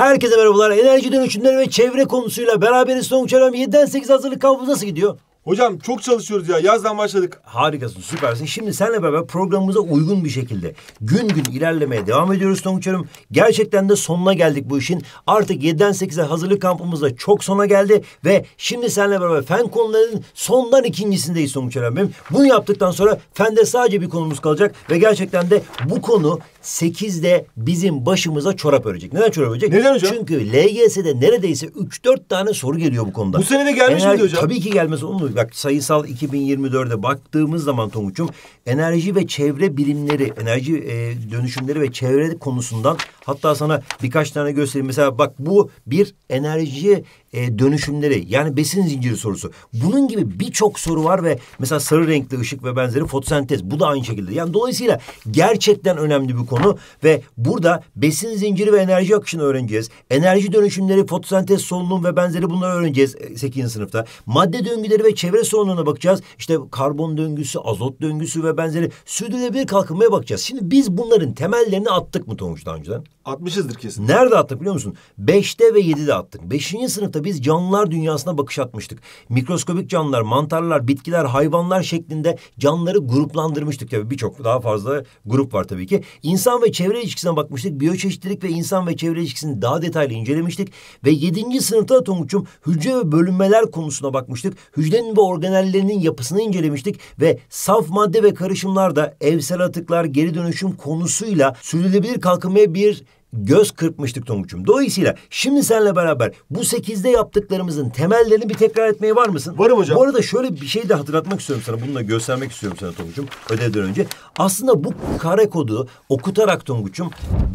Herkese merhabalar. Enerji dönüşümleri ve çevre konusuyla beraberiz. Sonuç 7'den 8 hazırlık kabul nasıl gidiyor? Hocam çok çalışıyoruz ya. Yazdan başladık. Harikasın, süpersin. Şimdi senle beraber programımıza uygun bir şekilde gün gün ilerlemeye devam ediyoruz Tonguç Gerçekten de sonuna geldik bu işin. Artık 7'den 8'e hazırlık kampımızda çok sona geldi ve şimdi senle beraber fen konularının sondan ikincisindeyiz Tonguç benim. Bunu yaptıktan sonra fende sadece bir konumuz kalacak ve gerçekten de bu konu 8'de bizim başımıza çorap örecek. Neden çorap örecek? Neden hocam? Çünkü LGS'de neredeyse 3-4 tane soru geliyor bu konuda. Bu sene de gelmiş Eğer, miydi hocam? Tabii ki gelmez. Onu bakıyoruz. Bak sayısal 2024'e baktığımız zaman Tonguç'um enerji ve çevre bilimleri, enerji e, dönüşümleri ve çevre konusundan Hatta sana birkaç tane göstereyim. Mesela bak bu bir enerji e, dönüşümleri yani besin zinciri sorusu. Bunun gibi birçok soru var ve mesela sarı renkli ışık ve benzeri fotosentez bu da aynı şekilde. Yani dolayısıyla gerçekten önemli bir konu ve burada besin zinciri ve enerji akışını öğreneceğiz. Enerji dönüşümleri, fotosentez, solunum ve benzeri bunları öğreneceğiz 8. E, sınıfta. Madde döngüleri ve çevre solunumuna bakacağız. İşte karbon döngüsü, azot döngüsü ve benzeri sürdürülebilir kalkınmaya bakacağız. Şimdi biz bunların temellerini attık mı Tonguç daha önceden? Atmışızdır kesin. Nerede attık biliyor musun? Beşte ve yedide attık. Beşinci sınıfta biz canlılar dünyasına bakış atmıştık. Mikroskobik canlılar, mantarlar, bitkiler, hayvanlar şeklinde canlıları gruplandırmıştık. Tabii birçok daha fazla grup var tabii ki. İnsan ve çevre ilişkisine bakmıştık. Biyoçeşitlilik ve insan ve çevre ilişkisini daha detaylı incelemiştik. Ve yedinci sınıfta da Tonguç'um hücre ve bölünmeler konusuna bakmıştık. Hücrenin ve organellerinin yapısını incelemiştik. Ve saf madde ve karışımlarda evsel atıklar, geri dönüşüm konusuyla sürdürülebilir kalkınmaya bir göz kırpmıştık Tonguç'um. Dolayısıyla şimdi seninle beraber bu sekizde yaptıklarımızın temellerini bir tekrar etmeye var mısın? Varım hocam. Bu arada şöyle bir şey de hatırlatmak istiyorum sana. Bunu da göstermek istiyorum sana Tonguç'um ödevden önce. Aslında bu kare kodu okutarak Tonguç'um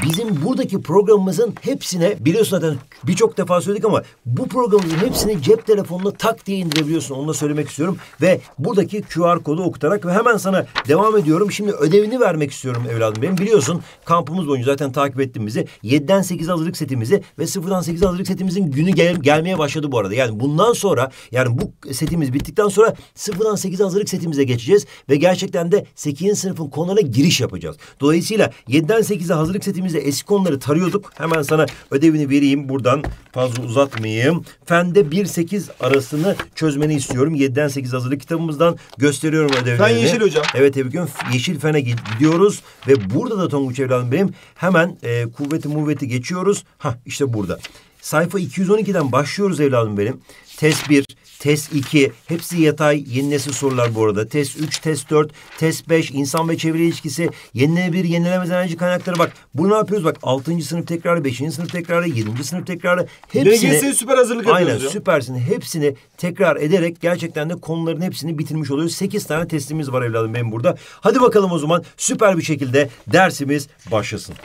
bizim buradaki programımızın hepsine biliyorsun zaten birçok defa söyledik ama bu programımızın hepsini cep telefonuna tak diye indirebiliyorsun. Onu da söylemek istiyorum ve buradaki QR kodu okutarak ve hemen sana devam ediyorum. Şimdi ödevini vermek istiyorum evladım benim. Biliyorsun kampımız boyunca zaten takip ettin bizi setimizi, 7'den 8'e hazırlık setimizi ve 0'dan 8'e hazırlık setimizin günü gel gelmeye başladı bu arada. Yani bundan sonra yani bu setimiz bittikten sonra 0'dan 8'e hazırlık setimize geçeceğiz ve gerçekten de 8. sınıfın konularına giriş yapacağız. Dolayısıyla 7'den 8'e hazırlık setimizde eski konuları tarıyorduk. Hemen sana ödevini vereyim buradan fazla uzatmayayım. Fende 1-8 arasını çözmeni istiyorum. 7'den 8 hazırlık kitabımızdan gösteriyorum ödevini. Fen yeşil hocam. Evet Tebrik Yeşil Fen'e gidiyoruz ve burada da Tonguç evladım benim hemen e, kuvvet kuvveti muvveti geçiyoruz. Ha işte burada. Sayfa 212'den başlıyoruz evladım benim. Test 1, test 2 hepsi yatay yeni nesil sorular bu arada. Test 3, test 4, test 5 insan ve çevre ilişkisi, yenilenebilir, yenilenemez enerji kaynakları bak. Bunu ne yapıyoruz bak 6. sınıf tekrarı, 5. sınıf tekrarı, 7. sınıf tekrarı hepsini. LGS süper hazırlık aynen, yapıyoruz. Aynen süpersin hepsini tekrar ederek gerçekten de konuların hepsini bitirmiş oluyoruz. 8 tane testimiz var evladım benim burada. Hadi bakalım o zaman süper bir şekilde dersimiz başlasın.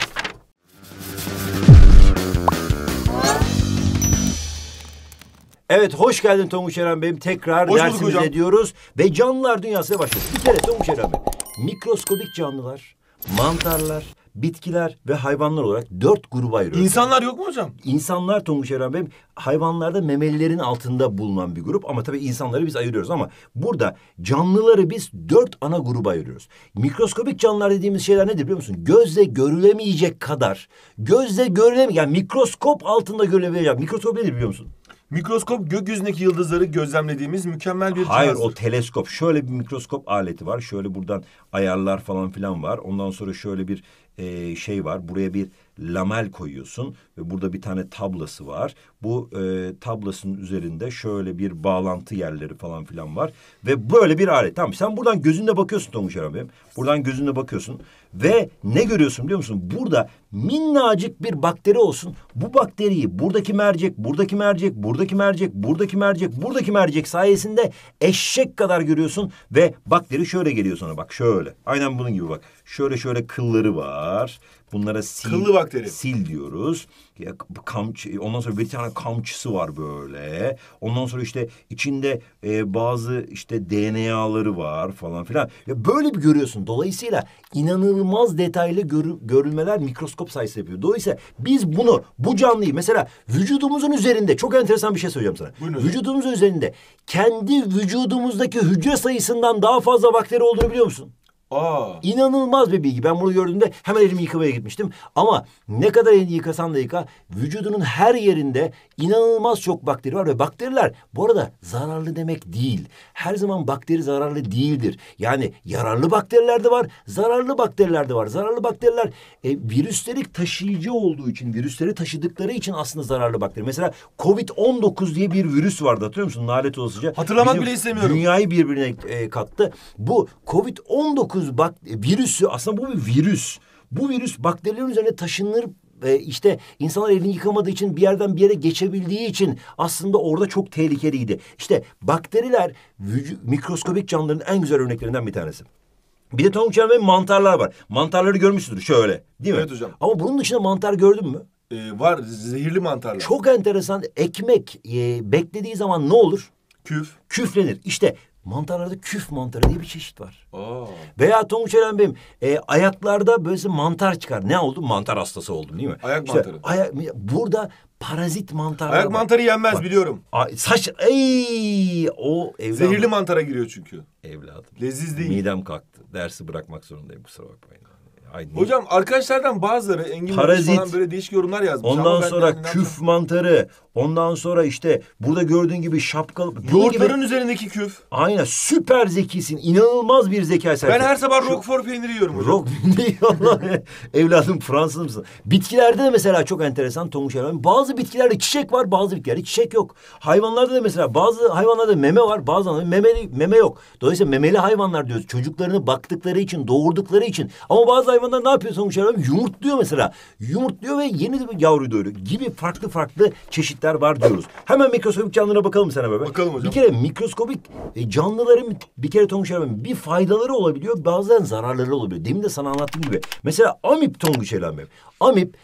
Evet hoş geldin Tonguç Eren Bey'im. Tekrar hoş dersimize hocam. diyoruz. Ve canlılar dünyasına başlıyoruz. Bir kere Tonguç Eren Bey. Mikroskobik canlılar, mantarlar, bitkiler ve hayvanlar olarak dört gruba ayırıyoruz. İnsanlar yok mu hocam? İnsanlar Tonguç Eren Bey'im hayvanlarda memelilerin altında bulunan bir grup ama tabii insanları biz ayırıyoruz ama burada canlıları biz dört ana gruba ayırıyoruz. Mikroskobik canlılar dediğimiz şeyler nedir biliyor musun? Gözle görülemeyecek kadar, gözle görülemeyecek yani mikroskop altında görülebilecek. Mikroskop nedir biliyor musun? Mikroskop gökyüzündeki yıldızları gözlemlediğimiz mükemmel bir Hayır o teleskop. Şöyle bir mikroskop aleti var. Şöyle buradan ayarlar falan filan var. Ondan sonra şöyle bir e, şey var. Buraya bir lamel koyuyorsun ve burada bir tane tablası var. Bu e, tablasının üzerinde şöyle bir bağlantı yerleri falan filan var ve böyle bir alet. Tamam sen buradan gözünle bakıyorsun Tomuş abim. Buradan gözünle bakıyorsun ve ne görüyorsun biliyor musun? Burada minnacık bir bakteri olsun. Bu bakteriyi buradaki mercek, buradaki mercek, buradaki mercek, buradaki mercek, buradaki mercek sayesinde eşek kadar görüyorsun ve bakteri şöyle geliyor sana bak şöyle. Aynen bunun gibi bak. Şöyle şöyle kılları var Bunlara sil, Kıllı bakteri. sil diyoruz. Ya, kamç, ondan sonra bir tane kamçısı var böyle. Ondan sonra işte içinde e, bazı işte DNA'ları var falan filan. Ya böyle bir görüyorsun. Dolayısıyla inanılmaz detaylı gör, görülmeler mikroskop sayesinde yapıyor. Dolayısıyla biz bunu bu canlıyı mesela vücudumuzun üzerinde çok enteresan bir şey söyleyeceğim sana. Buyurun. Vücudumuzun üzerinde kendi vücudumuzdaki hücre sayısından daha fazla bakteri olduğunu biliyor musun? Aa. İnanılmaz bir bilgi. Ben bunu gördüğümde hemen elimi yıkamaya gitmiştim. Ama ne kadar elini yıkasan da yıka vücudunun her yerinde inanılmaz çok bakteri var ve bakteriler bu arada zararlı demek değil. Her zaman bakteri zararlı değildir. Yani yararlı bakteriler de var, zararlı bakteriler de var. Zararlı bakteriler e, virüsleri taşıyıcı olduğu için, virüsleri taşıdıkları için aslında zararlı bakteri. Mesela Covid-19 diye bir virüs vardı hatırlıyor musun? nalet olasıca. Şey. Hatırlamak Bizim bile istemiyorum. Dünyayı birbirine e, kattı. Bu Covid-19 virüs bak e, virüsü aslında bu bir virüs. Bu virüs bakterilerin üzerine taşınır e, işte insanlar elini yıkamadığı için bir yerden bir yere geçebildiği için aslında orada çok tehlikeliydi. İşte bakteriler mikroskobik canlıların en güzel örneklerinden bir tanesi. Bir de tavuk ve mantarlar var. Mantarları görmüşsündür şöyle değil mi? Evet hocam. Ama bunun dışında mantar gördün mü? Ee, var zehirli mantarlar. Çok enteresan ekmek e, beklediği zaman ne olur? Küf. Küflenir. İşte Mantarlarda küf mantarı diye bir çeşit var. Aa. Veya Tonguç Eren Bey'im e, ayaklarda böyle mantar çıkar. Ne oldu? Mantar hastası oldum değil mi? Ayak işte, mantarı. Aya, burada parazit mantarlar Ayak mantarı yenmez Bak, biliyorum. A, saç ey o evladım. Zehirli mantara giriyor çünkü. Evladım. Leziz değil. Midem kalktı. Dersi bırakmak zorundayım kusura bakmayın. Ay, Hocam arkadaşlardan bazıları Engin Parazit. böyle değişik yorumlar yazmış. Ondan sonra küf mantarı, Ondan sonra işte burada gördüğün gibi şapkalı... Yoğurtların gibi... üzerindeki küf. Aynen süper zekisin. İnanılmaz bir zeka sergisi. Ben her sabah Şu... roquefort peyniri yiyorum hocam. Rock değil Allah Evladım Fransız mısın? Bitkilerde de mesela çok enteresan Tomuş Erman. Bazı bitkilerde çiçek var bazı bitkilerde çiçek yok. Hayvanlarda da mesela bazı hayvanlarda meme var bazı meme meme yok. Dolayısıyla memeli hayvanlar diyoruz. Çocuklarını baktıkları için doğurdukları için. Ama bazı hayvanlar ne yapıyor Tomuş Erman? Yumurtluyor mesela. Yumurtluyor ve yeni bir yavru doğuruyor. Gibi farklı farklı çeşit özellikler var diyoruz. Hemen mikroskopik canlılara bakalım sana bebe. Bakalım hocam. Bir kere mikroskopik e, canlıların bir kere Tonguç Erenbe bir faydaları olabiliyor bazen zararları olabiliyor. Demin de sana anlattığım gibi. Mesela amip Tonguç Erenbe. Amip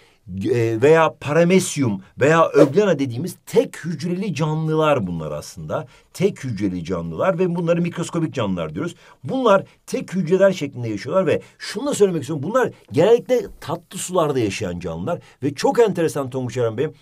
e, veya paramesyum veya öglena dediğimiz tek hücreli canlılar bunlar aslında. Tek hücreli canlılar ve bunları mikroskobik canlılar diyoruz. Bunlar tek hücreler şeklinde yaşıyorlar ve şunu da söylemek istiyorum. Bunlar genellikle tatlı sularda yaşayan canlılar ve çok enteresan Tonguç Eren Bey'im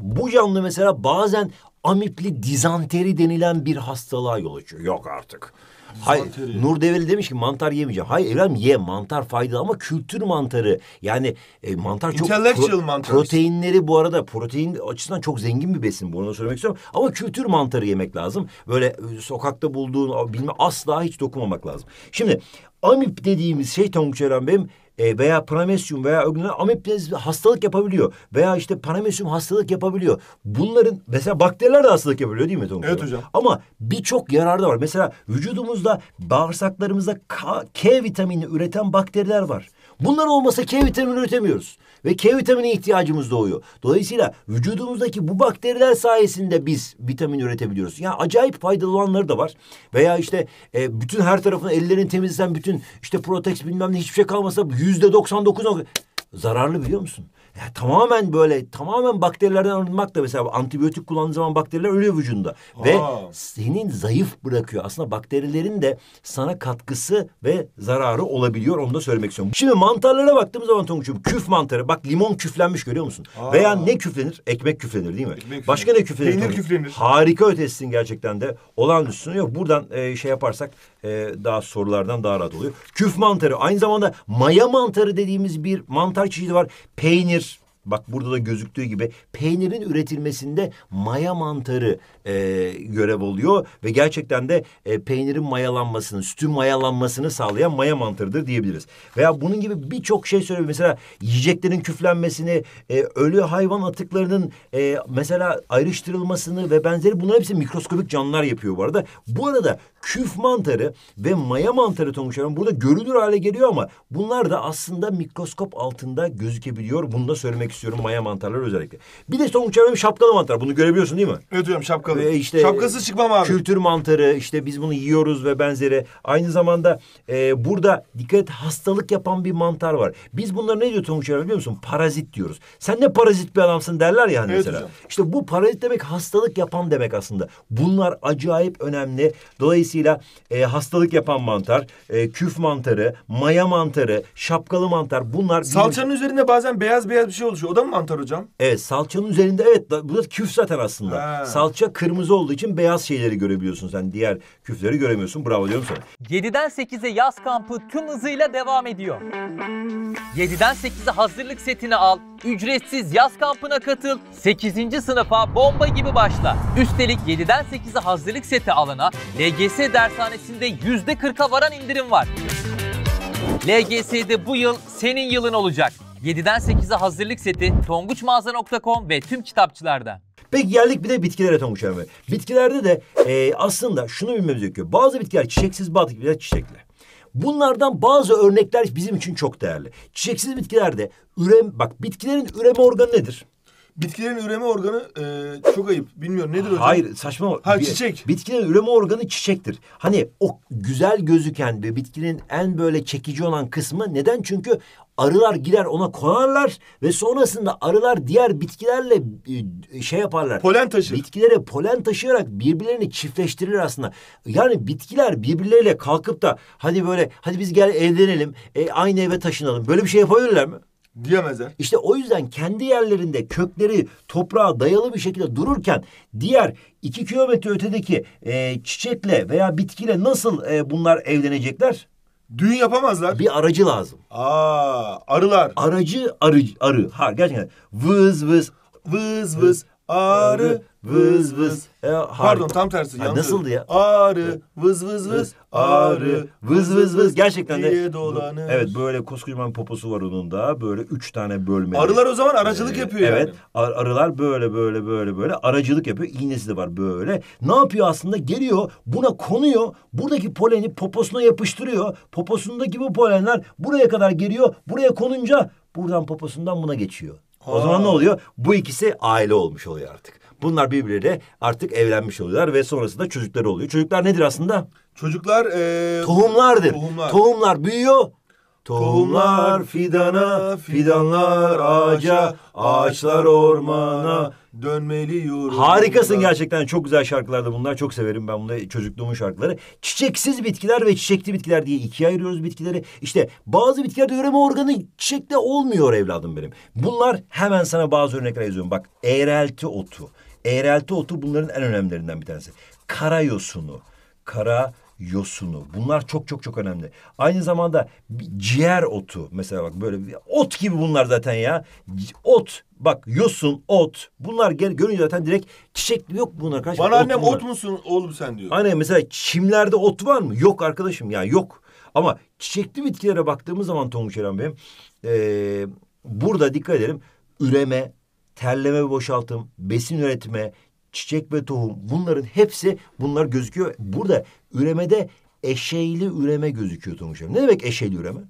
bu canlı mesela bazen amipli dizanteri denilen bir hastalığa yol açıyor. Yok artık. Hay, Nur Develi demiş ki mantar yemeyeceğim. Hayır evladım ye mantar faydalı ama kültür mantarı. Yani e, mantar çok pro, mantar. proteinleri bu arada protein açısından çok zengin bir besin. Bunu da söylemek istiyorum. Ama kültür mantarı yemek lazım. Böyle e, sokakta bulduğun bilme asla hiç dokunmamak lazım. Şimdi amip dediğimiz şey Tonguç Eren Bey'im e, veya paramesyum veya ögnen amiptez hastalık yapabiliyor. Veya işte paramesyum hastalık yapabiliyor. Bunların mesela bakteriler de hastalık yapabiliyor değil mi Tom? Evet hocam. Ama birçok yararı da var. Mesela vücudumuzda bağırsaklarımızda K, K vitamini üreten bakteriler var. Bunlar olmasa K vitamini üretemiyoruz ve K vitamini ihtiyacımız doğuyor. Dolayısıyla vücudumuzdaki bu bakteriler sayesinde biz vitamin üretebiliyoruz. Yani acayip faydalı olanları da var. Veya işte e, bütün her tarafını ellerini temizlesen bütün işte proteks bilmem ne hiçbir şey kalmasa yüzde 99 zararlı biliyor musun? Ya, tamamen böyle tamamen bakterilerden arınmak da mesela antibiyotik kullandığın zaman bakteriler ölüyor vücudunda. Aa. Ve senin zayıf bırakıyor. Aslında bakterilerin de sana katkısı ve zararı olabiliyor. Onu da söylemek istiyorum. Şimdi mantarlara baktığımız zaman Tonguç'um küf mantarı. Bak limon küflenmiş görüyor musun? Aa. Veya ne küflenir? Ekmek küflenir değil mi? Ekmek Başka ne küflenir? Peynir küflenir. Harika ötesin gerçekten de. olan Olağanüstü yok. Buradan e, şey yaparsak e, daha sorulardan daha rahat oluyor. Küf mantarı aynı zamanda maya mantarı dediğimiz bir mantar çeşidi var. Peynir Bak burada da gözüktüğü gibi peynirin üretilmesinde maya mantarı e, görev oluyor ve gerçekten de e, peynirin mayalanmasını, sütün mayalanmasını sağlayan maya mantarıdır diyebiliriz. Veya bunun gibi birçok şey söylüyor. Mesela yiyeceklerin küflenmesini, e, ölü hayvan atıklarının e, mesela ayrıştırılmasını ve benzeri bunlar hepsi mikroskopik canlılar yapıyor bu arada. Bu arada küf mantarı ve maya mantarı tonguçlarım burada görünür hale geliyor ama bunlar da aslında mikroskop altında gözükebiliyor. Bunu da söylemek istiyorum maya mantarları özellikle. Bir de benim şapkalı mantar. Bunu görebiliyorsun değil mi? Evet hocam şapkalı. Ee, işte, Şapkasız çıkmam abi. Kültür mantarı işte biz bunu yiyoruz ve benzeri. Aynı zamanda e, burada dikkat et hastalık yapan bir mantar var. Biz bunları ne diyor tonguçlarım biliyor musun? Parazit diyoruz. Sen ne parazit bir adamsın derler ya hani evet, mesela. Hocam. İşte bu parazit demek hastalık yapan demek aslında. Bunlar acayip önemli. Dolayısıyla Dolayısıyla e, hastalık yapan mantar, e, küf mantarı, maya mantarı, şapkalı mantar bunlar... bizim- Salçanın üzerinde bazen beyaz beyaz bir şey oluşuyor. O da mı mantar hocam? Evet salçanın üzerinde evet da- bu da küf zaten aslında. Ha. Salça kırmızı olduğu için beyaz şeyleri görebiliyorsun sen. Diğer küfleri göremiyorsun. Bravo diyorum sana. 7'den 8'e yaz kampı tüm hızıyla devam ediyor. 7'den 8'e hazırlık setini al, ücretsiz yaz kampına katıl, 8. sınıfa bomba gibi başla. Üstelik 7'den 8'e hazırlık seti alana LGS LGS dershanesinde yüzde %40'a varan indirim var. LGS'de bu yıl senin yılın olacak. 7'den 8'e hazırlık seti tonguçmağaza.com ve tüm kitapçılarda. Peki geldik bir de bitkilere Tonguç abi. Bitkilerde de e, aslında şunu bilmemiz gerekiyor. Bazı bitkiler çiçeksiz bazı bitkiler çiçekli. Bunlardan bazı örnekler bizim için çok değerli. Çiçeksiz bitkilerde ürem bak bitkilerin üreme organı nedir? bitkilerin üreme organı e, çok ayıp. Bilmiyorum nedir hocam? Hayır saçma. Ha çiçek. Bitkilerin üreme organı çiçektir. Hani o güzel gözüken ve bitkinin en böyle çekici olan kısmı neden? Çünkü arılar gider ona konarlar ve sonrasında arılar diğer bitkilerle e, e, şey yaparlar. Polen taşır. Bitkilere polen taşıyarak birbirlerini çiftleştirir aslında. Yani bitkiler birbirleriyle kalkıp da hadi böyle hadi biz gel evlenelim e, aynı eve taşınalım böyle bir şey yapabilirler mi? diyemezler. İşte o yüzden kendi yerlerinde kökleri toprağa dayalı bir şekilde dururken diğer iki kilometre ötedeki e, çiçekle veya bitkiyle nasıl e, bunlar evlenecekler? Düğün yapamazlar. Bir aracı lazım. Aa, arılar. Aracı arı arı. Ha gerçekten vız vız vız vız arı vız vız. E, Pardon tam tersi. Ha, nasıldı ya? Ağrı vız vız vız ağrı vız vız vız. Gerçekten de evet böyle koskocaman poposu var onun da böyle üç tane bölme. Arılar o zaman aracılık ee, yapıyor evet, yani. Evet arılar böyle böyle böyle böyle aracılık yapıyor. İğnesi de var böyle. Ne yapıyor aslında geliyor buna konuyor. Buradaki poleni poposuna yapıştırıyor. Poposundaki bu polenler buraya kadar geliyor. Buraya konunca buradan poposundan buna geçiyor. Ha. O zaman ne oluyor? Bu ikisi aile olmuş oluyor artık. Bunlar birbirleriyle artık evlenmiş oluyorlar ve sonrasında çocukları oluyor. Çocuklar nedir aslında? Çocuklar... Ee, Tohumlardır. Tohumlar. Tohumlar büyüyor. Tohumlar fidana, fidanlar ağaca, ağaçlar ormana dönmeli yurumlar. Harikasın gerçekten çok güzel şarkılarda bunlar çok severim ben bunları çocukluğumun şarkıları. Çiçeksiz bitkiler ve çiçekli bitkiler diye ikiye ayırıyoruz bitkileri. İşte bazı bitkilerde üreme organı çiçekte olmuyor evladım benim. Bunlar hemen sana bazı örnekler yazıyorum bak eğrelti otu Eğrelti otu bunların en önemlilerinden bir tanesi. Kara yosunu, kara yosunu. Bunlar çok çok çok önemli. Aynı zamanda ciğer otu mesela bak böyle bir ot gibi bunlar zaten ya. Ot bak yosun, ot. Bunlar gel görünce zaten direkt çiçek yok bunlar kaç. Bana ot annem bunlar. ot musun oğlum sen diyor. Anne mesela çimlerde ot var mı? Yok arkadaşım ya yok. Ama çiçekli bitkilere baktığımız zaman Tonguç Eren Bey'im... Ee, burada dikkat edelim üreme, terleme ve boşaltım, besin üretme, çiçek ve tohum bunların hepsi bunlar gözüküyor. Burada üremede eşeyli üreme gözüküyor Tomuş Ne demek eşeyli üreme?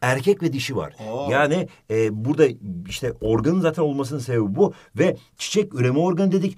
erkek ve dişi var. Aa. Yani e, burada işte organın zaten olmasının sebebi bu ve çiçek üreme organı dedik.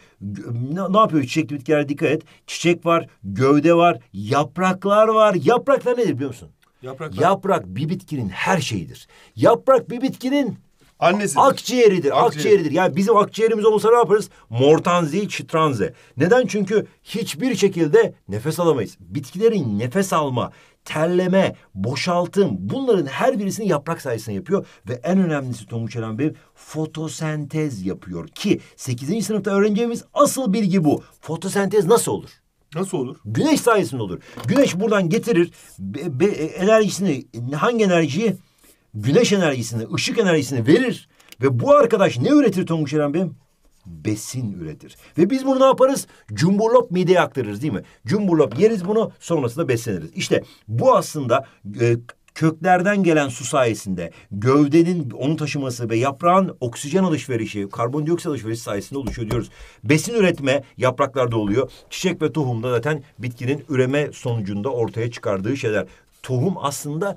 Ne, ne yapıyor çiçekli bitkiler dikkat et. Çiçek var, gövde var, yapraklar var. Yapraklar nedir biliyor musun? Yapraklar. Yaprak bir bitkinin her şeyidir. Yaprak bir bitkinin Annesidir. Akciğeridir, akciğeridir. Yani bizim akciğerimiz olsa ne yaparız? Mortanzi, çitranze. Neden? Çünkü hiçbir şekilde nefes alamayız. Bitkilerin nefes alma, terleme, boşaltım bunların her birisini yaprak sayesinde yapıyor. Ve en önemlisi Tonguç Eren Bey fotosentez yapıyor ki 8. sınıfta öğreneceğimiz asıl bilgi bu. Fotosentez nasıl olur? Nasıl olur? Güneş sayesinde olur. Güneş buradan getirir be, be, enerjisini hangi enerjiyi güneş enerjisini, ışık enerjisini verir. Ve bu arkadaş ne üretir Tonguç Eren Bey'im? Besin üretir. Ve biz bunu ne yaparız? Cumburlop mideye aktarırız değil mi? Cumburlop yeriz bunu sonrasında besleniriz. İşte bu aslında e, köklerden gelen su sayesinde gövdenin onu taşıması ve yaprağın oksijen alışverişi, karbondioksit alışverişi sayesinde oluşuyor diyoruz. Besin üretme yapraklarda oluyor. Çiçek ve tohumda zaten bitkinin üreme sonucunda ortaya çıkardığı şeyler. Tohum aslında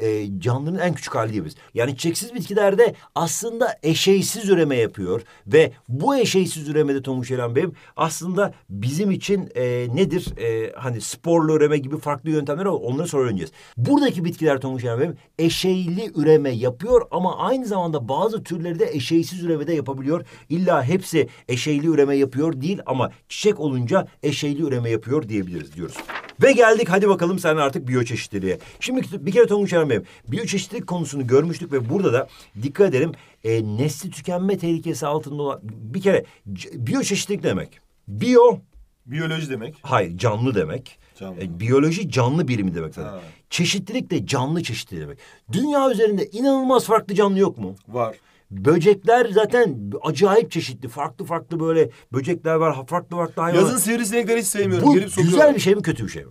e, canlının en küçük hali diyebiliriz. Yani çiçeksiz bitkilerde aslında eşeysiz üreme yapıyor ve bu eşeysiz üremede Tomuş Eren Bey'im aslında bizim için e, nedir? E, hani sporlu üreme gibi farklı yöntemler var. Onları sonra öğreneceğiz. Buradaki bitkiler Tomuş Eren Bey'im eşeyli üreme yapıyor ama aynı zamanda bazı türleri de eşeysiz de yapabiliyor. İlla hepsi eşeyli üreme yapıyor değil ama çiçek olunca eşeyli üreme yapıyor diyebiliriz diyoruz. Ve geldik hadi bakalım sen artık biyoçeşitliliğe. Şimdi bir kere Tonguç Eren Bey'im biyoçeşitlilik konusunu görmüştük ve burada da dikkat edelim e, nesli tükenme tehlikesi altında olan bir kere biyoçeşitlilik demek. Biyo Biyoloji demek. Hayır canlı demek. Canlı. E, biyoloji canlı birimi demek zaten. Ha. Çeşitlilik de canlı çeşitli demek. Dünya üzerinde inanılmaz farklı canlı yok mu? Var. Böcekler zaten acayip çeşitli. Farklı farklı böyle böcekler var. Farklı farklı hayvanlar. Yazın sivrisinekleri hiç sevmiyorum. Bu Gelip güzel bir şey mi kötü bir şey mi?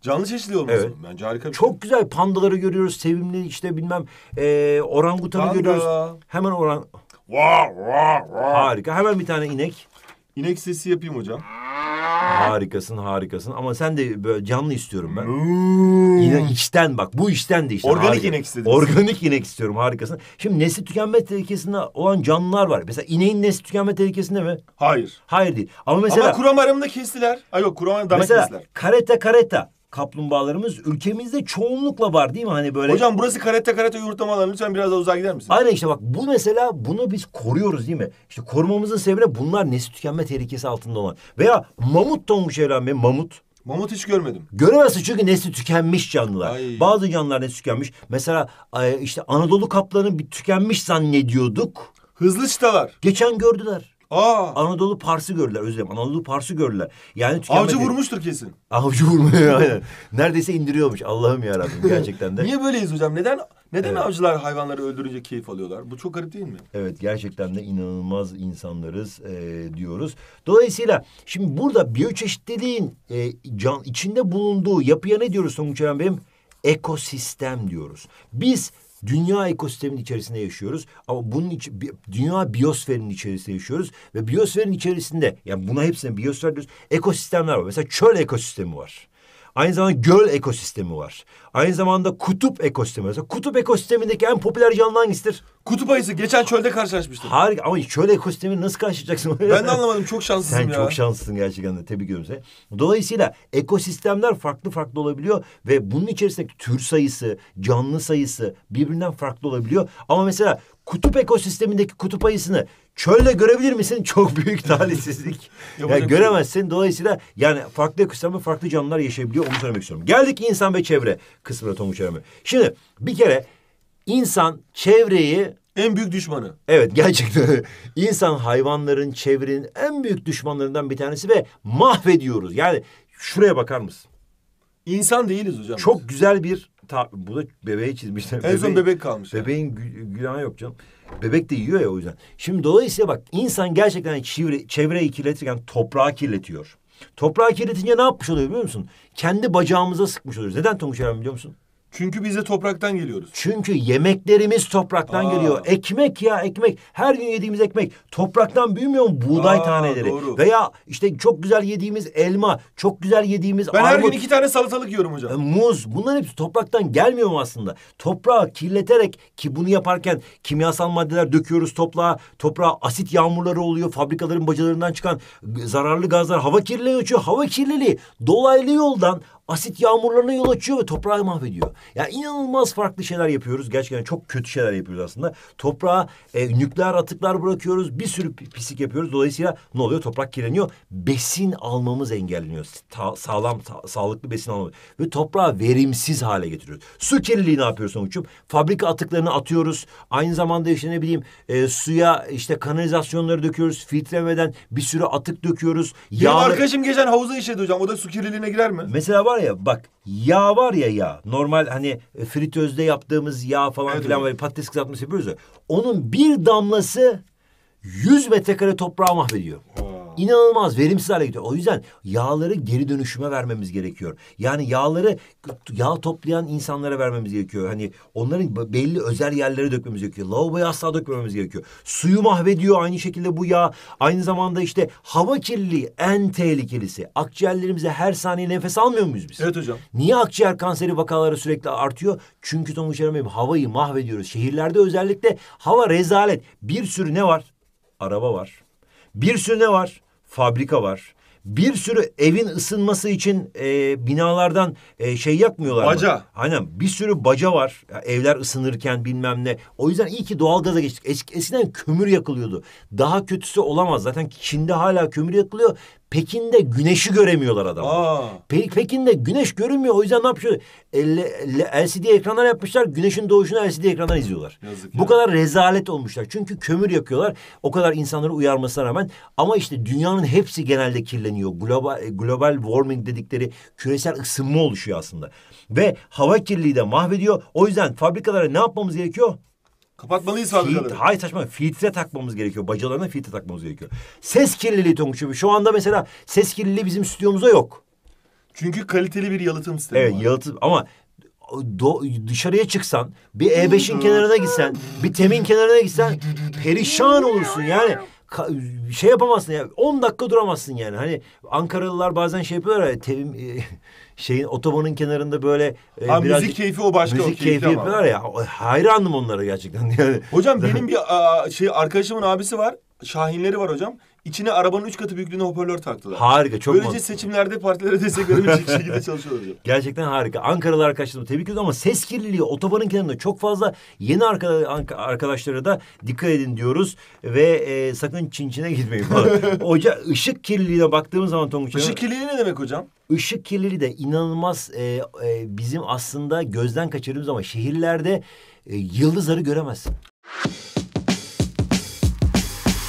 Canlı çeşitli olması evet. bence harika bir Çok şey. güzel pandaları görüyoruz. Sevimli işte bilmem e, orangutanı Panda. görüyoruz. Hemen oran... Wow, wow, wow. Harika. Hemen bir tane inek. İnek sesi yapayım hocam. Harikasın harikasın ama sen de böyle canlı istiyorum ben. Hmm. Yine içten bak bu içten de işte. Organik harika. inek istedim. Organik inek istiyorum harikasın. Şimdi nesli tükenme tehlikesinde olan canlılar var. Mesela ineğin nesli tükenme tehlikesinde mi? Hayır. Hayır değil. Ama mesela... Ama kuram aramında kestiler. Ay yok kuram aramında dana mesela, kestiler. Mesela kareta kareta kaplumbağalarımız ülkemizde çoğunlukla var değil mi? Hani böyle Hocam burası karate karate yurtlamalar. Lütfen biraz daha uzağa gider misin? Aynen işte bak bu mesela bunu biz koruyoruz değil mi? İşte korumamızın sebebi bunlar nesli tükenme tehlikesi altında olan. Veya mamut olmuş evlenme mamut. Mamut hiç görmedim. Göremezsin çünkü nesli tükenmiş canlılar. Ay. Bazı canlılar nesli tükenmiş. Mesela e, işte Anadolu kaplanı bir tükenmiş zannediyorduk. Hızlı çıtalar. Geçen gördüler. Aa. Anadolu Parsı gördüler özlem. Anadolu Parsı gördüler. Yani tükenmedi. Avcı vurmuştur kesin. Avcı vurmuyor aynen. Neredeyse indiriyormuş Allah'ım yarabbim gerçekten de. Niye böyleyiz hocam? Neden neden evet. avcılar hayvanları öldürünce keyif alıyorlar? Bu çok garip değil mi? Evet gerçekten de inanılmaz insanlarız e, diyoruz. Dolayısıyla şimdi burada biyoçeşitliliğin e, can içinde bulunduğu yapıya ne diyoruz Tonguç Eren Bey'im? Ekosistem diyoruz. Biz Dünya ekosistemin içerisinde yaşıyoruz ama bunun içi, dünya biyosferinin içerisinde yaşıyoruz ve biyosferin içerisinde yani buna hepsine biyosfer diyoruz ekosistemler var. Mesela çöl ekosistemi var. Aynı zamanda göl ekosistemi var. Aynı zamanda kutup ekosistemi. Mesela kutup ekosistemindeki en popüler canlı hangisidir? Kutup ayısı. Geçen çölde karşılaşmıştık. Harika ama çöl ekosistemi nasıl karşılaşacaksın? Ben de anlamadım. Çok şanslısın Sen ya. çok şanslısın gerçekten de. Tebrik ediyorum seni. Dolayısıyla ekosistemler farklı farklı olabiliyor ve bunun içerisindeki tür sayısı, canlı sayısı birbirinden farklı olabiliyor. Ama mesela kutup ekosistemindeki kutup ayısını çölde görebilir misin? Çok büyük talihsizlik. yani şey göremezsin. Dolayısıyla yani farklı ekosistemde farklı canlılar yaşayabiliyor. Onu söylemek istiyorum. Geldik insan ve çevre kısmına Tonguç Aramı. Şimdi bir kere insan çevreyi en büyük düşmanı. Evet gerçekten insan hayvanların çevrenin en büyük düşmanlarından bir tanesi ve mahvediyoruz. Yani şuraya bakar mısın? İnsan değiliz hocam. Çok güzel bir ta, bu da bebeği çizmişler. En son bebek kalmış. Bebeğin yani. günahı yok canım. Bebek de yiyor ya o yüzden. Şimdi dolayısıyla bak insan gerçekten çevre, çevreyi kirletirken toprağı kirletiyor. Toprağı kirletince ne yapmış oluyor biliyor musun? Kendi bacağımıza sıkmış oluyoruz. Neden Tonguç Eren biliyor musun? Çünkü biz de topraktan geliyoruz. Çünkü yemeklerimiz topraktan Aa. geliyor. Ekmek ya ekmek. Her gün yediğimiz ekmek topraktan büyümüyor mu buğday Aa, taneleri? Doğru. Veya işte çok güzel yediğimiz elma, çok güzel yediğimiz Ben armut. her gün iki tane salatalık yiyorum hocam. E, muz. Bunların hepsi topraktan gelmiyor mu aslında? Toprağı kirleterek ki bunu yaparken kimyasal maddeler döküyoruz toprağa. Toprağa asit yağmurları oluyor. Fabrikaların bacalarından çıkan zararlı gazlar hava kirliliği uçuyor. Hava kirliliği dolaylı yoldan asit yağmurlarına yol açıyor ve toprağı mahvediyor. Yani inanılmaz farklı şeyler yapıyoruz. Gerçekten çok kötü şeyler yapıyoruz aslında. Toprağa e, nükleer atıklar bırakıyoruz. Bir sürü pislik yapıyoruz. Dolayısıyla ne oluyor? Toprak kirleniyor. Besin almamız engelleniyor. Ta, sağlam, ta, sağlıklı besin almamız. Ve toprağı verimsiz hale getiriyoruz. Su kirliliği ne yapıyoruz sonuçum? Fabrika atıklarını atıyoruz. Aynı zamanda işte ne bileyim e, suya işte kanalizasyonları döküyoruz. Filtremeden bir sürü atık döküyoruz. Benim Yağlı... arkadaşım geçen havuza işledi hocam. O da su kirliliğine girer mi? Mesela var var ya bak yağ var ya yağ. Normal hani e, fritözde yaptığımız yağ falan evet, filan böyle patates kızartması yapıyoruz ya. Onun bir damlası yüz metrekare toprağı mahvediyor. Oo inanılmaz verimsiz hale gidiyor. O yüzden yağları geri dönüşüme vermemiz gerekiyor. Yani yağları yağ toplayan insanlara vermemiz gerekiyor. Hani onların belli özel yerlere dökmemiz gerekiyor. Lavaboya asla dökmememiz gerekiyor. Suyu mahvediyor aynı şekilde bu yağ. Aynı zamanda işte hava kirliliği en tehlikelisi. Akciğerlerimize her saniye nefes almıyor muyuz biz? Evet hocam. Niye akciğer kanseri vakaları sürekli artıyor? Çünkü Tonguç Hanım havayı mahvediyoruz. Şehirlerde özellikle hava rezalet. Bir sürü ne var? Araba var. Bir sürü ne var? fabrika var. Bir sürü evin ısınması için e, binalardan e, şey yakmıyorlar. Baca. Mı? Aynen bir sürü baca var. Ya, evler ısınırken bilmem ne. O yüzden iyi ki doğal doğalgaza geçtik. Es, eskiden kömür yakılıyordu. Daha kötüsü olamaz. Zaten Çin'de hala kömür yakılıyor. Pekin'de güneşi göremiyorlar adam. Pe Pekin'de güneş görünmüyor. O yüzden ne yapıyor? E, LCD ekranlar yapmışlar. Güneşin doğuşunu LCD ekranlar izliyorlar. Yazık Bu ya. kadar rezalet olmuşlar. Çünkü kömür yakıyorlar. O kadar insanları uyarmasına rağmen. Ama işte dünyanın hepsi genelde kirleniyor. Global, e, global warming dedikleri küresel ısınma oluşuyor aslında. Ve hava kirliliği de mahvediyor. O yüzden fabrikalara ne yapmamız gerekiyor? Kapatmalıyız fabrikaları. hayır saçma. Filtre takmamız gerekiyor. Bacalarına filtre takmamız gerekiyor. Ses kirliliği Tonguç'u. Şu anda mesela ses kirliliği bizim stüdyomuzda yok. Çünkü kaliteli bir yalıtım sistemi evet, var. yalıtım ama do, dışarıya çıksan, bir E5'in kenarına gitsen, bir Temin kenarına gitsen perişan olursun yani şey yapamazsın ya. 10 dakika duramazsın yani. Hani Ankaralılar bazen şey yapıyorlar ya tevim e, şeyin otobanın kenarında böyle e, ha, biraz müzik keyfi o başka müzik o keyfi, keyfi yapıyorlar ya. Hayrandım onlara gerçekten yani. Hocam benim bir a, şey arkadaşımın abisi var. Şahinleri var hocam. İçine arabanın üç katı büyüklüğünde hoparlör taktılar. Harika çok Böylece mantıklı. seçimlerde partilere destek verebilecek şekilde çalışıyorlar hocam. Gerçekten harika. Ankaralı arkadaşlarımı tebrik ediyorum ama ses kirliliği otobanın kenarında çok fazla. Yeni arka, arkadaşlara da dikkat edin diyoruz. Ve e, sakın Çinçin'e gitmeyin falan. Hoca ışık kirliliğine baktığımız zaman Tonguç. Işık kirliliği ne demek hocam? Işık kirliliği de inanılmaz e, e, bizim aslında gözden kaçırdığımız ama şehirlerde e, yıldızları göremezsin.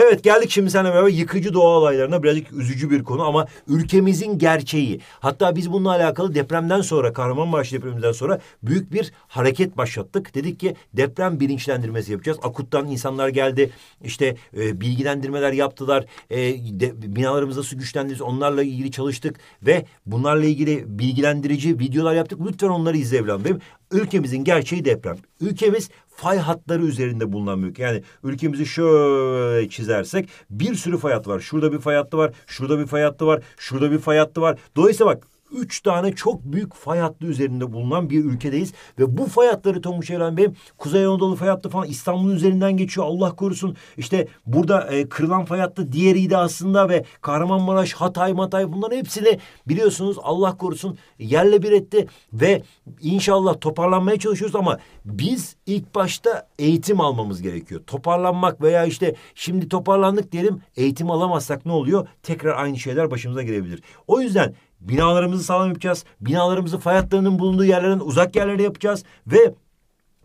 Evet geldik şimdi seninle beraber yıkıcı doğa olaylarına birazcık üzücü bir konu ama ülkemizin gerçeği. Hatta biz bununla alakalı depremden sonra Kahramanmaraş depreminden sonra büyük bir hareket başlattık. Dedik ki deprem bilinçlendirmesi yapacağız. Akuttan insanlar geldi işte e, bilgilendirmeler yaptılar. E, de, binalarımızda su güçlendirdik, onlarla ilgili çalıştık ve bunlarla ilgili bilgilendirici videolar yaptık. Lütfen onları izle evladım. Ülkemizin gerçeği deprem. Ülkemiz fay hatları üzerinde bulunan mülk. Yani ülkemizi şöyle çizersek bir sürü fay hattı var. Şurada bir fay hattı var, şurada bir fay hattı var, şurada bir fay hattı var. Dolayısıyla bak üç tane çok büyük fay hattı üzerinde bulunan bir ülkedeyiz. Ve bu fay hatları Tonguç Evren Bey'im Kuzey Anadolu fay hattı falan İstanbul'un üzerinden geçiyor Allah korusun. İşti burada e, kırılan fay hattı diğeriydi aslında ve Kahramanmaraş, Hatay, Matay bunların hepsini biliyorsunuz Allah korusun yerle bir etti. Ve inşallah toparlanmaya çalışıyoruz ama biz ilk başta eğitim almamız gerekiyor. Toparlanmak veya işte şimdi toparlandık diyelim eğitim alamazsak ne oluyor? Tekrar aynı şeyler başımıza gelebilir. O yüzden Binalarımızı sağlam yapacağız. Binalarımızı fay hatlarının bulunduğu yerlerden uzak yerlere yapacağız ve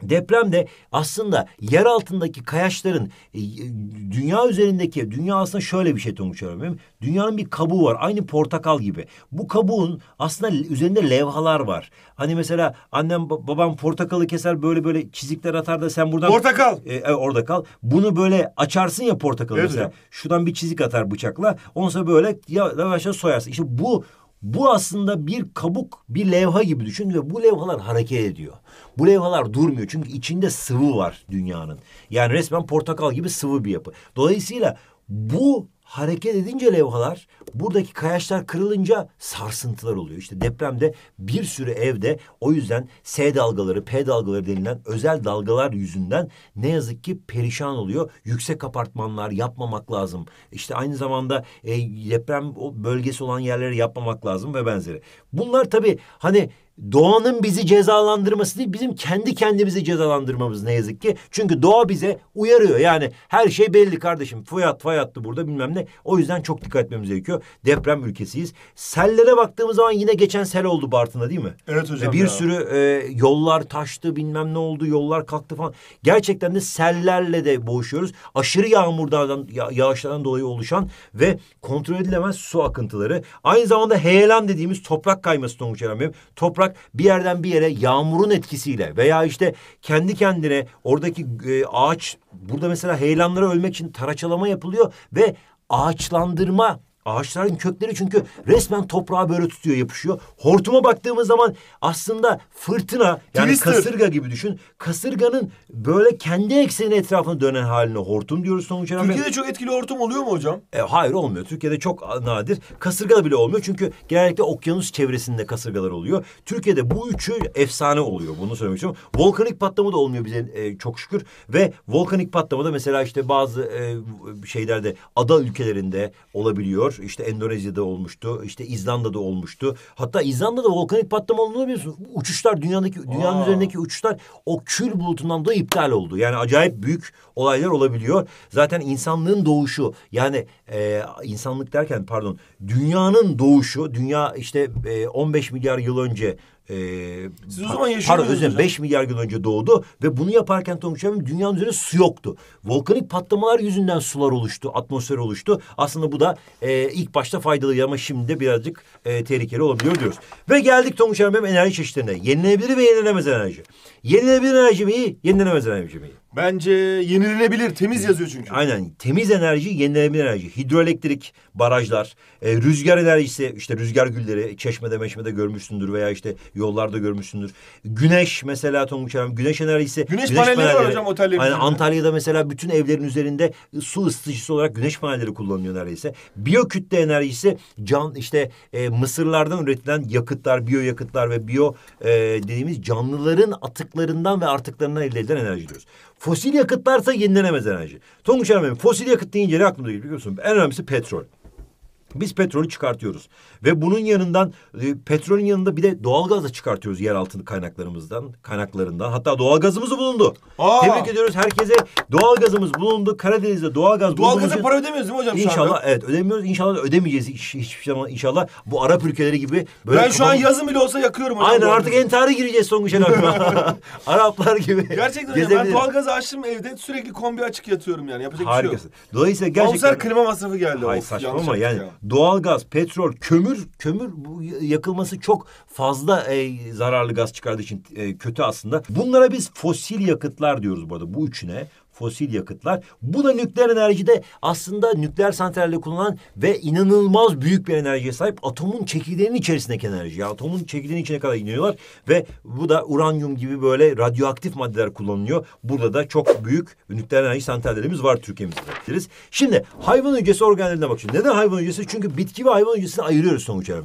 deprem de aslında yer altındaki kayaçların e, e, dünya üzerindeki dünya aslında şöyle bir şey Tonguç öğrenmem. Dünyanın bir kabuğu var. Aynı portakal gibi. Bu kabuğun aslında üzerinde levhalar var. Hani mesela annem babam portakalı keser böyle böyle çizikler atar da sen buradan portakal e, e orada kal. Bunu böyle açarsın ya portakalı evet, mesela. Şuradan bir çizik atar bıçakla. Onsa böyle yavaş yavaş soyarsın. İşte bu bu aslında bir kabuk, bir levha gibi düşün ve bu levhalar hareket ediyor. Bu levhalar durmuyor çünkü içinde sıvı var dünyanın. Yani resmen portakal gibi sıvı bir yapı. Dolayısıyla bu hareket edince levhalar Buradaki kayaçlar kırılınca sarsıntılar oluyor. İşte depremde bir sürü evde o yüzden S dalgaları, P dalgaları denilen özel dalgalar yüzünden ne yazık ki perişan oluyor. Yüksek apartmanlar yapmamak lazım. İşte aynı zamanda e, deprem bölgesi olan yerleri yapmamak lazım ve benzeri. Bunlar tabii hani doğanın bizi cezalandırması değil bizim kendi kendimizi cezalandırmamız ne yazık ki. Çünkü doğa bize uyarıyor yani her şey belli kardeşim Fuyat fayattı burada bilmem ne o yüzden çok dikkat etmemiz gerekiyor deprem ülkesiyiz. Sellere baktığımız zaman yine geçen sel oldu Bartın'da değil mi? Evet hocam. Ve bir ya. sürü e, yollar taştı bilmem ne oldu yollar kalktı falan. Gerçekten de sellerle de boğuşuyoruz. Aşırı yağmurdan yağışlardan dolayı oluşan ve kontrol edilemez su akıntıları. Aynı zamanda heyelan dediğimiz toprak kayması Tonguç Eren Toprak bir yerden bir yere yağmurun etkisiyle veya işte kendi kendine oradaki e, ağaç burada mesela heyelanlara ölmek için taraçalama yapılıyor ve ağaçlandırma Ağaçların kökleri çünkü resmen toprağa böyle tutuyor, yapışıyor. Hortuma baktığımız zaman aslında fırtına yani Twister. kasırga gibi düşün. Kasırganın böyle kendi ekseni etrafına dönen haline hortum diyoruz sonuç olarak. Türkiye'de çok etkili hortum oluyor mu hocam? E, hayır olmuyor. Türkiye'de çok nadir. Kasırga bile olmuyor. Çünkü genellikle okyanus çevresinde kasırgalar oluyor. Türkiye'de bu üçü efsane oluyor. Bunu söylemek istiyorum. Volkanik patlama da olmuyor bize e, çok şükür. Ve volkanik patlamada mesela işte bazı e, şeylerde ada ülkelerinde olabiliyor oluyor. İşte Endonezya'da olmuştu. İşte İzlanda'da olmuştu. Hatta İzlanda'da volkanik patlama olduğunu biliyorsun. Uçuşlar dünyadaki dünyanın Aa. üzerindeki uçuşlar o kül bulutundan da iptal oldu. Yani acayip büyük olaylar olabiliyor. Zaten insanlığın doğuşu yani e, insanlık derken pardon dünyanın doğuşu dünya işte e, 15 milyar yıl önce e, Siz o zaman yaşıyordunuz Pardon özür 5 milyar yıl önce doğdu ve bunu yaparken Tonguçevim dünyanın üzerinde su yoktu. Volkanik patlamalar yüzünden sular oluştu, atmosfer oluştu. Aslında bu da e, ilk başta faydalı ama şimdi de birazcık e, tehlikeli olabiliyor diyoruz. Ve geldik Tonguçevim enerji çeşitlerine. Yenilebilir ve yenilenemez enerji. Yenilebilir enerji mi iyi, yenilenemez enerji mi iyi? Bence yenilenebilir, temiz yazıyor çünkü. Aynen. Temiz enerji, yenilenebilir enerji. Hidroelektrik, barajlar, e, rüzgar enerjisi, işte rüzgar gülleri, çeşmede meşmede görmüşsündür veya işte yollarda görmüşsündür. Güneş mesela Tonguç Hanım, güneş enerjisi. Güneş, güneş panelleri, panelleri var hocam otellerin. Aynen Antalya'da mesela bütün evlerin üzerinde su ısıtıcısı olarak güneş panelleri kullanılıyor neredeyse. Biyokütle enerjisi, can işte e, mısırlardan üretilen yakıtlar, yakıtlar ve biyo e, dediğimiz canlıların atıklarından ve artıklarından elde edilen enerji diyoruz. Fosil yakıtlarsa yenilenemez enerji. Tonguç Ermen fosil yakıt deyince ne aklımda geliyor biliyor musun? En önemlisi petrol. Biz petrolü çıkartıyoruz ve bunun yanından e, petrolün yanında bir de doğalgaz da çıkartıyoruz yeraltı kaynaklarımızdan, kaynaklarından. Hatta doğalgazımız bulundu. Aa! Tebrik ediyoruz herkese. Doğalgazımız bulundu. Karadeniz'de doğalgaz bulundu. Doğalgaza için... para ödemiyoruz değil mi hocam İnşallah şu anda? evet ödemiyoruz. İnşallah ödemeyeceğiz hiç, hiçbir zaman inşallah. Bu Arap ülkeleri gibi böyle Ben şu kapan... an yazın bile olsa yakıyorum hocam. Aynen artık entari gireceğiz son gün Araplar gibi. Gerçekten hocam ben doğalgazı açtım evde sürekli kombi açık yatıyorum yani yapacak Harikasın. bir şey yok. Dolayısıyla gerçekten Konser klima masrafı geldi. Hayır saçmalama yani. Ya doğalgaz, petrol, kömür, kömür bu yakılması çok fazla e, zararlı gaz çıkardığı için e, kötü aslında. Bunlara biz fosil yakıtlar diyoruz bu arada bu üçüne fosil yakıtlar. Bu da nükleer enerjide aslında nükleer santralle kullanılan ve inanılmaz büyük bir enerjiye sahip atomun çekirdeğinin içerisindeki enerji. Yani atomun çekirdeğinin içine kadar iniyorlar ve bu da uranyum gibi böyle radyoaktif maddeler kullanılıyor. Burada da çok büyük nükleer enerji santrallerimiz var Türkiye'mizde. Şimdi hayvan hücresi organlarına bakın. Neden hayvan hücresi? Çünkü bitki ve hayvan hücresini ayırıyoruz sonuç olarak.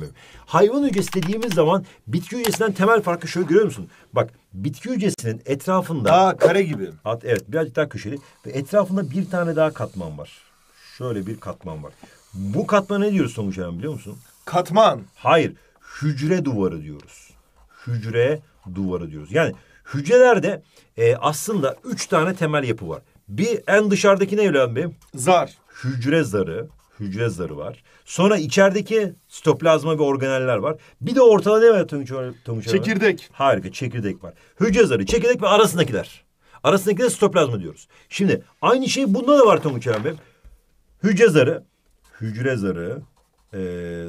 Hayvan hücresi dediğimiz zaman bitki hücresinden temel farkı şöyle görüyor musun? Bak bitki hücresinin etrafında... Daha kare gibi. At, evet birazcık daha köşeli. Ve etrafında bir tane daha katman var. Şöyle bir katman var. Bu katman ne diyoruz Sonuç Hanım biliyor musun? Katman. Hayır. Hücre duvarı diyoruz. Hücre duvarı diyoruz. Yani hücrelerde e, aslında üç tane temel yapı var. Bir en dışarıdaki ne Evlen Bey? Zar. Hücre zarı hücre zarı var. Sonra içerideki sitoplazma ve organeller var. Bir de ortada ne var Tomuç Tomuç Çekirdek. Harika çekirdek var. Hücre zarı, çekirdek ve arasındakiler. Arasındakiler sitoplazma diyoruz. Şimdi aynı şey bunda da var Tomuç Bey. Hücre zarı, hücre zarı, e,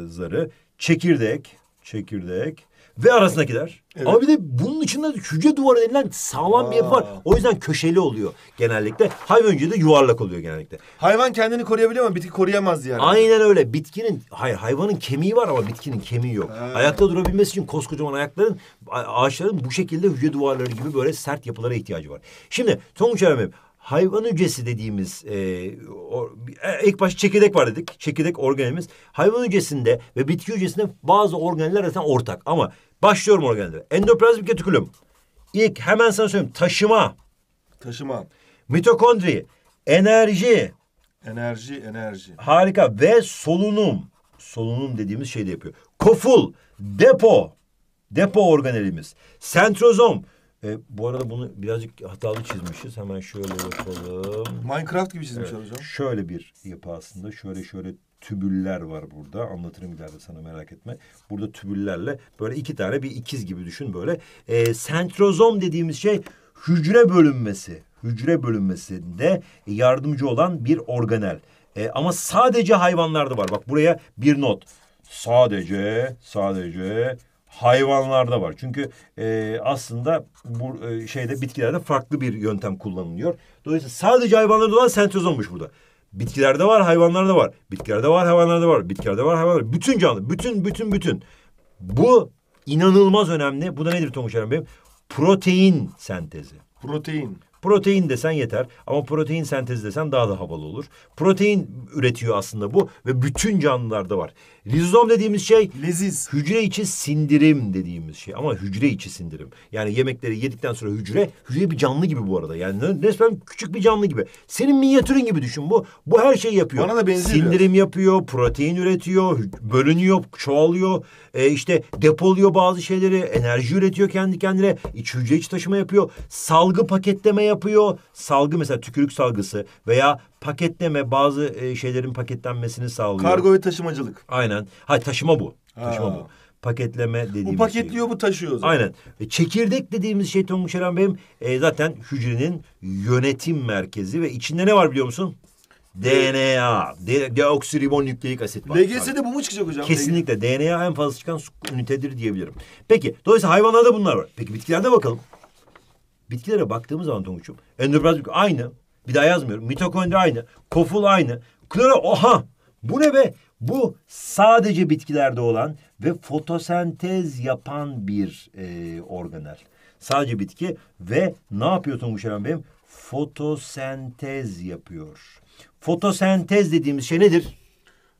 zarı, çekirdek, çekirdek, ve arasındakiler. Evet. Ama bir de bunun içinde hücre duvarı denilen sağlam Aa. bir yapı var. O yüzden köşeli oluyor genellikle. Hayvancılığı da yuvarlak oluyor genellikle. Hayvan kendini koruyabiliyor ama bitki koruyamaz yani. Aynen öyle. Bitkinin hayır hayvanın kemiği var ama bitkinin kemiği yok. Ha. Ayakta durabilmesi için koskocaman ayakların ağaçların bu şekilde hücre duvarları gibi böyle sert yapılara ihtiyacı var. Şimdi Tonguç Ermem hayvan hücresi dediğimiz e, o, e, ilk başta çekirdek var dedik. Çekirdek organımız. Hayvan hücresinde ve bitki hücresinde bazı organlar zaten ortak ama Başlıyorum organellere. Endoplazmik retikülüm. İlk hemen sana söyleyeyim. Taşıma. Taşıma. Mitokondri. Enerji. Enerji, enerji. Harika. Ve solunum. Solunum dediğimiz şeyi de yapıyor. Koful. Depo. Depo organelimiz. Sentrozom. E, bu arada bunu birazcık hatalı çizmişiz. Hemen şöyle yapalım. Minecraft gibi çizmiş evet, hocam. Şöyle bir yapı aslında. Şöyle şöyle tübüller var burada. Anlatırım ileride sana merak etme. Burada tübüllerle böyle iki tane bir ikiz gibi düşün böyle. E, sentrozom dediğimiz şey hücre bölünmesi. Hücre bölünmesinde yardımcı olan bir organel. E, ama sadece hayvanlarda var. Bak buraya bir not. Sadece, sadece hayvanlarda var. Çünkü e, aslında bu e, şeyde bitkilerde farklı bir yöntem kullanılıyor. Dolayısıyla sadece hayvanlarda olan sentrozommuş burada. Bitkilerde var, hayvanlarda var. Bitkilerde var, hayvanlarda var. Bitkilerde var, hayvanlarda var. Bütün canlı, bütün, bütün, bütün. Bu inanılmaz önemli. Bu da nedir Tonguç Eren Bey'im? Protein sentezi. Protein. Protein desen yeter ama protein sentezi desen daha da havalı olur. Protein üretiyor aslında bu ve bütün canlılarda var. Lizom dediğimiz şey leziz. Hücre içi sindirim dediğimiz şey ama hücre içi sindirim. Yani yemekleri yedikten sonra hücre, hücre bir canlı gibi bu arada. Yani resmen küçük bir canlı gibi. Senin minyatürün gibi düşün bu. Bu her şeyi yapıyor. Bana da benziyor. Sindirim yapıyor, protein üretiyor, bölünüyor, çoğalıyor. E işte depoluyor bazı şeyleri, enerji üretiyor kendi kendine. İç hücre iç taşıma yapıyor. Salgı paketleme yapıyor. Salgı mesela tükürük salgısı veya paketleme bazı e, şeylerin paketlenmesini sağlıyor. Kargo ve taşımacılık. Aynen. Hayır taşıma bu. Taşıma bu. Paketleme dediğimiz Bu paketliyor şey. bu taşıyor zaten. Aynen. E, çekirdek dediğimiz şey Tonguç Eren Bey'im e, zaten hücrenin yönetim merkezi ve içinde ne var biliyor musun? DNA. De deoksiribonükleik asit var. LGS'de bu mu çıkacak hocam? Kesinlikle. LGS. DNA en fazla çıkan ünitedir diyebilirim. Peki. Dolayısıyla hayvanlarda bunlar var. Peki bitkilerde bakalım. Bitkilere baktığımız zaman Tonguç'um endoplazmik aynı. Bir daha yazmıyorum. Mitokondri aynı. Koful aynı. Kloro oha. Bu ne be? Bu sadece bitkilerde olan ve fotosentez yapan bir e, organel. Sadece bitki ve ne yapıyor Tonguç Eren Bey'im? Fotosentez yapıyor. Fotosentez dediğimiz şey nedir?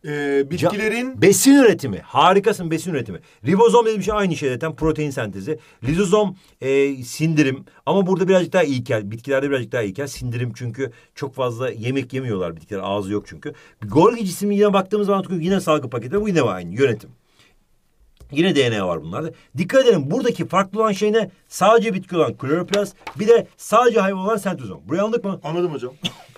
e, bitkilerin... Ca besin üretimi. Harikasın besin üretimi. Ribozom dediğim şey aynı şey zaten protein sentezi. Lizozom e, sindirim ama burada birazcık daha ilkel. Bitkilerde birazcık daha ilkel. Sindirim çünkü çok fazla yemek yemiyorlar bitkiler. Ağzı yok çünkü. Golgi cismi yine baktığımız zaman yine salgı paketleri bu yine aynı yönetim. Yine DNA var bunlarda. Dikkat edin buradaki farklı olan şey ne? Sadece bitki olan kloroplast bir de sadece hayvan olan sentezom. Buraya anladık mı? Anladım hocam.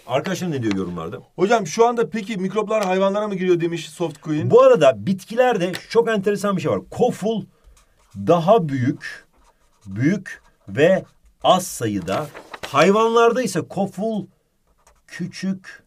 Arkadaşlar ne diyor yorumlarda? Hocam şu anda peki mikroplar hayvanlara mı giriyor demiş Soft Queen. Bu arada bitkilerde çok enteresan bir şey var. Koful daha büyük, büyük ve az sayıda. Hayvanlarda ise koful küçük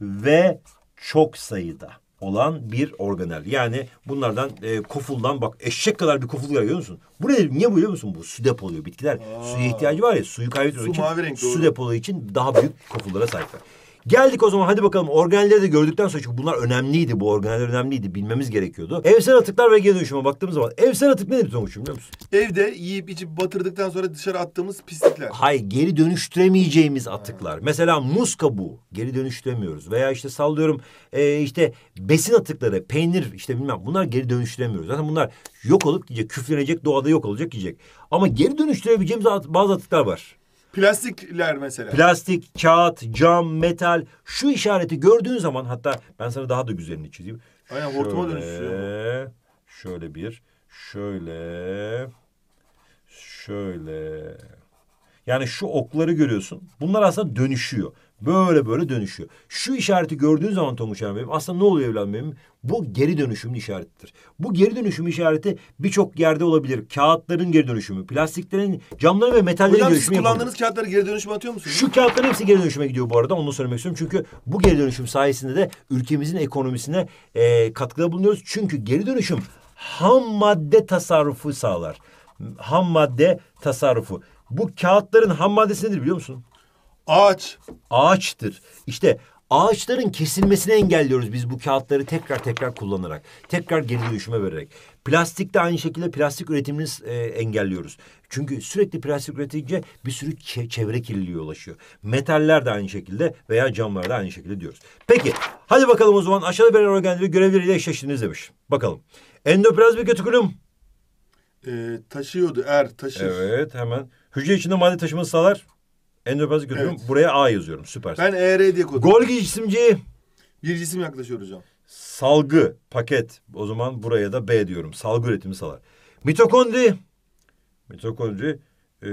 ve çok sayıda olan bir organel. Yani bunlardan e, kofuldan bak eşek kadar bir koful görüyor musun? Bu ne? Niye bu biliyor musun? Bu su depoluyor bitkiler. Aa. Suya ihtiyacı var ya suyu kaybetmek su için renk, su depoluyor için daha büyük kofullara sahipler. Geldik o zaman hadi bakalım organelleri de gördükten sonra çünkü bunlar önemliydi bu organeller önemliydi bilmemiz gerekiyordu. Evsel atıklar ve geri dönüşüme baktığımız zaman evsel atık nedir Tonguç'um biliyor musun? Evde yiyip içip batırdıktan sonra dışarı attığımız pislikler. Hay, geri dönüştüremeyeceğimiz atıklar. Mesela muz kabuğu geri dönüştüremiyoruz veya işte sallıyorum e, işte besin atıkları peynir işte bilmem bunlar geri dönüştüremiyoruz. Zaten bunlar yok olup gidecek küflenecek doğada yok olacak gidecek. Ama geri dönüştürebileceğimiz bazı atıklar var. Plastikler mesela. Plastik, kağıt, cam, metal. Şu işareti gördüğün zaman hatta ben sana daha da güzelini çizeyim. Aynen hortuma dönüşüyor. Şöyle bir, şöyle, şöyle. Yani şu okları görüyorsun. Bunlar aslında dönüşüyor. Böyle böyle dönüşüyor. Şu işareti gördüğün zaman Tonguç Hanım aslında ne oluyor evlen benim? Bu geri dönüşümün işaretidir. Bu geri dönüşüm işareti birçok yerde olabilir. Kağıtların geri dönüşümü, plastiklerin, camların ve metallerin geri dönüşümü. Hocam kullandığınız kağıtları geri dönüşüme atıyor musunuz? Şu kağıtların hepsi geri dönüşüme gidiyor bu arada. Onu söylemek istiyorum. Çünkü bu geri dönüşüm sayesinde de ülkemizin ekonomisine e, katkıda bulunuyoruz. Çünkü geri dönüşüm ham madde tasarrufu sağlar. Ham madde tasarrufu. Bu kağıtların ham maddesi nedir biliyor musun? Ağaç. Ağaçtır. İşte ağaçların kesilmesini engelliyoruz biz bu kağıtları tekrar tekrar kullanarak. Tekrar geri dönüşüme vererek. Plastik de aynı şekilde plastik üretimini e, engelliyoruz. Çünkü sürekli plastik üretince bir sürü çevre kirliliği ulaşıyor. Metaller de aynı şekilde veya camlar da aynı şekilde diyoruz. Peki hadi bakalım o zaman aşağıda verilen organları görevleriyle eşleştirdiniz demiş. Bakalım. Endoplazmik ötükülüm. Ee, taşıyordu er taşır. Evet hemen. Hücre içinde madde taşıması sağlar. Endoplazmik görüyorum. Evet. Buraya A yazıyorum. Süper. Ben ER diye kodladım. Golgi isimci. Bir cisim yaklaşıyor hocam. Salgı, paket. O zaman buraya da B diyorum. Salgı üretimi salar. Mitokondri. Mitokondri e,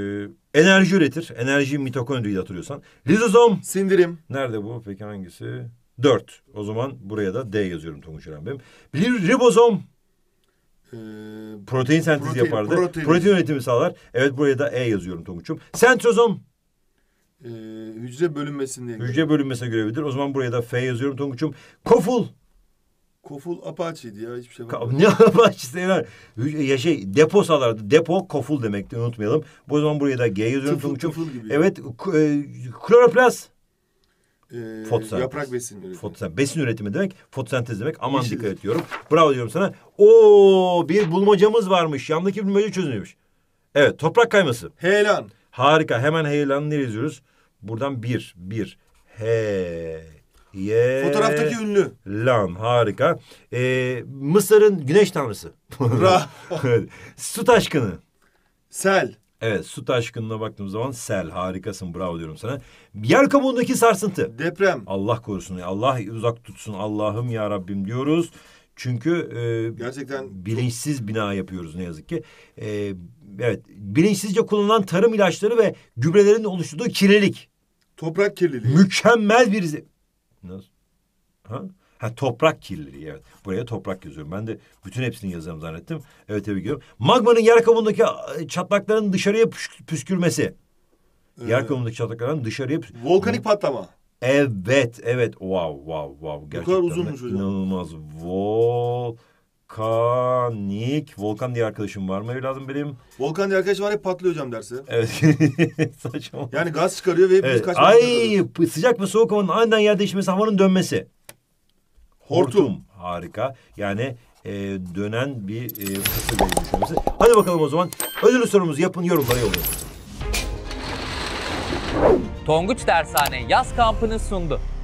enerji üretir. Enerji mitokondriyi hatırlıyorsan. Lizozom. Sindirim. Nerede bu? Peki hangisi? Dört. O zaman buraya da D yazıyorum Tonguç İrem Bey'im. Ribozom. Ee, protein sentezi protein, yapardı. Protein. protein üretimi sağlar. Evet buraya da E yazıyorum Tonguç'um. Sentrozom e, hücre bölünmesini Hücre bölünmesine görevidir. O zaman buraya da F yazıyorum Tonguç'um. Koful. Koful Apache'ydi ya hiçbir şey bakmadım. Ne Apache'si ya? E, ya şey depo salardı. Depo koful demekti unutmayalım. Bu zaman buraya da G yazıyorum tıfıl, Tonguç'um. Tıfıl gibi. Evet e, kloroplast. Ee, fotosentez. Yaprak besin üretimi. Fotosentez. Besin üretimi demek fotosentez demek. Aman Yeşil. dikkat ediyorum. Bravo diyorum sana. O bir bulmacamız varmış. Yandaki bulmaca çözülmüş. Evet toprak kayması. Heyelan. Harika. Hemen heyelanı nereye yazıyoruz? Buradan bir, bir. He. Ye. Fotoğraftaki ünlü. Lan harika. Ee, Mısır'ın güneş tanrısı. Ra. su taşkını. Sel. Evet su taşkınına baktığım zaman sel harikasın bravo diyorum sana. Yer kabuğundaki sarsıntı. Deprem. Allah korusun Allah uzak tutsun Allah'ım ya Rabbim diyoruz. Çünkü e, gerçekten bilinçsiz bina yapıyoruz ne yazık ki. E, evet bilinçsizce kullanılan tarım ilaçları ve gübrelerin oluşturduğu kirlilik. Toprak kirliliği. Mükemmel bir Nasıl? Ha? Ha toprak kirliliği evet. Buraya toprak yazıyorum. Ben de bütün hepsini yazarım zannettim. Evet tabii görüyorum. Magmanın yer kabuğundaki çatlakların dışarıya püskürmesi. Ee, yer kabuğundaki çatlakların dışarıya püskürmesi. Volkanik patlama. Evet, evet. Wow, wow, wow. Gerçekten Bu kadar uzunmuş hocam. İnanılmaz. Vol... Wow. Volkanik. Volkan diye arkadaşım var mı evladım benim? Volkan diye arkadaşım var hep patlıyor hocam dersi. Evet. Saçma. Yani gaz çıkarıyor ve hepimiz evet. kaçmak Ay sıcak mı soğuk havanın aniden yer değişmesi havanın dönmesi. Hortum. Hortum. Harika. Yani e, dönen bir e, fıstık Hadi bakalım o zaman ödül sorumuzu yapın yorumlara yollayın. Tonguç Dershane yaz kampını sundu.